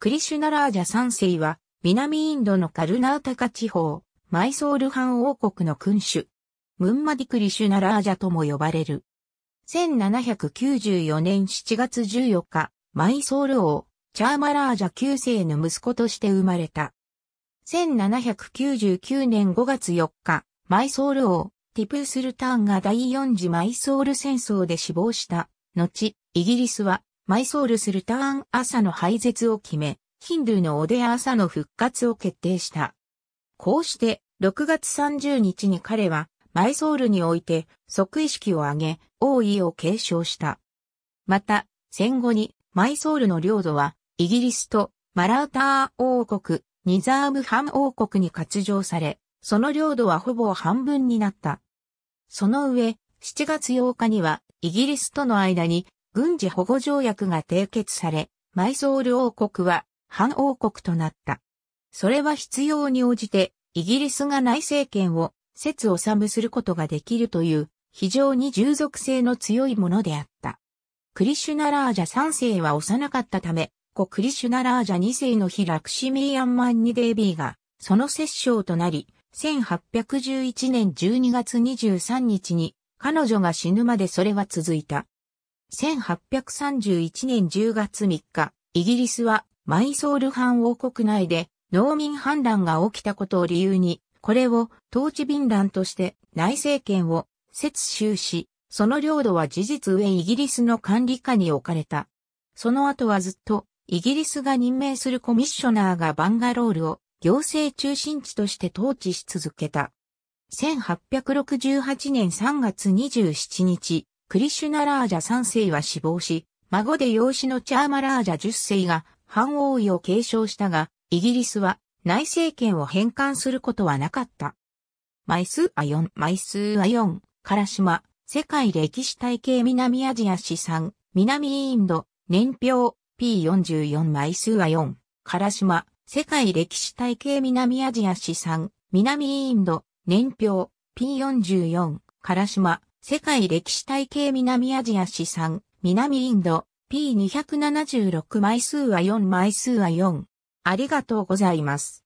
クリシュナラージャ三世は、南インドのカルナータカ地方、マイソール藩王国の君主。ムンマディクリシュナラージャとも呼ばれる。1794年7月14日、マイソール王、チャーマラージャ9世の息子として生まれた。1799年5月4日、マイソール王、ティプースルターンが第4次マイソール戦争で死亡した。後、イギリスはマイソールスルターン朝の廃絶を決め、ヒンドゥーのオデア朝の復活を決定した。こうして、6月30日に彼は、マイソールにおいて、即位式を挙げ、王位を継承した。また、戦後に、マイソールの領土は、イギリスと、マラウター王国、ニザームハン王国に割譲され、その領土はほぼ半分になった。その上、7月8日には、イギリスとの間に軍事保護条約が締結され、マイソール王国は反王国となった。それは必要に応じて、イギリスが内政権を、説を治することができるという、非常に従属性の強いものであった。クリシュナラージャ3世は幼かったため、故クリシュナラージャ2世の日ラクシミーアンマンニデービーが、その摂政となり、1811年12月23日に、彼女が死ぬまでそれは続いた。1831年10月3日、イギリスはマイソール藩王国内で農民反乱が起きたことを理由に、これを統治便乱として内政権を接収し、その領土は事実上イギリスの管理下に置かれた。その後はずっとイギリスが任命するコミッショナーがバンガロールを行政中心地として統治し続けた。1868年3月27日、クリシュナラージャ3世は死亡し、孫で養子のチャーマラージャ10世が反王位を継承したが、イギリスは内政権を返還することはなかった。枚数は4、枚数は4、スから島、世界歴史体系南アジア資産、南インド、年表、P44 枚数は4、ヨン、から島、世界歴史体系南アジア資産、南インド、年表、P44、から島、世界歴史体系南アジア資産、南インド、P276 枚数は4枚数は4。ありがとうございます。